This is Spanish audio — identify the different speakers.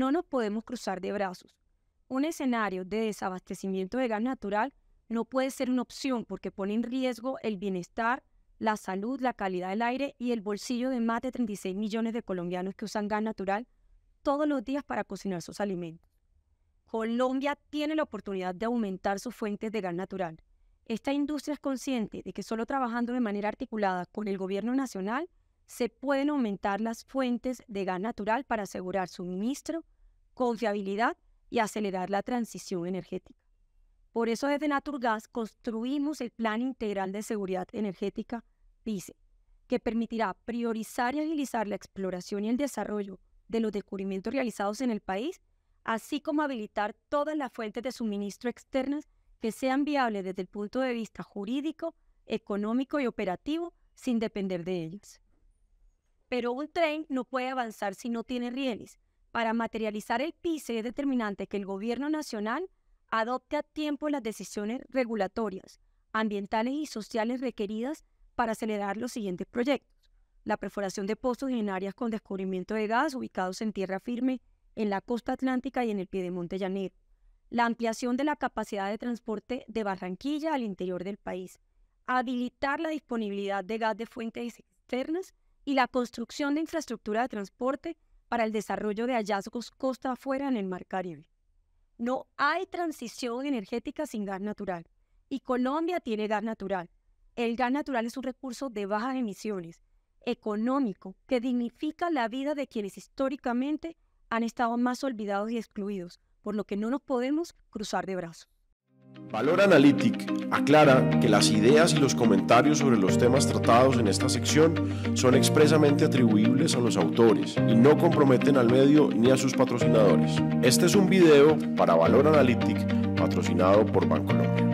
Speaker 1: no nos podemos cruzar de brazos. Un escenario de desabastecimiento de gas natural no puede ser una opción porque pone en riesgo el bienestar, la salud, la calidad del aire y el bolsillo de más de 36 millones de colombianos que usan gas natural todos los días para cocinar sus alimentos. Colombia tiene la oportunidad de aumentar sus fuentes de gas natural. Esta industria es consciente de que solo trabajando de manera articulada con el gobierno nacional se pueden aumentar las fuentes de gas natural para asegurar suministro, confiabilidad y acelerar la transición energética. Por eso desde Naturgas construimos el Plan Integral de Seguridad Energética, dice, que permitirá priorizar y agilizar la exploración y el desarrollo de los descubrimientos realizados en el país, así como habilitar todas las fuentes de suministro externas que sean viables desde el punto de vista jurídico, económico y operativo sin depender de ellas pero un tren no puede avanzar si no tiene rieles. Para materializar el PICE es determinante que el gobierno nacional adopte a tiempo las decisiones regulatorias, ambientales y sociales requeridas para acelerar los siguientes proyectos. La perforación de pozos en áreas con descubrimiento de gas ubicados en tierra firme, en la costa atlántica y en el piedemonte llanero. La ampliación de la capacidad de transporte de Barranquilla al interior del país. Habilitar la disponibilidad de gas de fuentes externas y la construcción de infraestructura de transporte para el desarrollo de hallazgos costa afuera en el Mar Caribe. No hay transición energética sin gas natural y Colombia tiene gas natural. El gas natural es un recurso de bajas emisiones, económico, que dignifica la vida de quienes históricamente han estado más olvidados y excluidos, por lo que no nos podemos cruzar de brazos.
Speaker 2: Valor Analytic aclara que las ideas y los comentarios sobre los temas tratados en esta sección son expresamente atribuibles a los autores y no comprometen al medio ni a sus patrocinadores. Este es un video para Valor Analytic patrocinado por Bancolombia.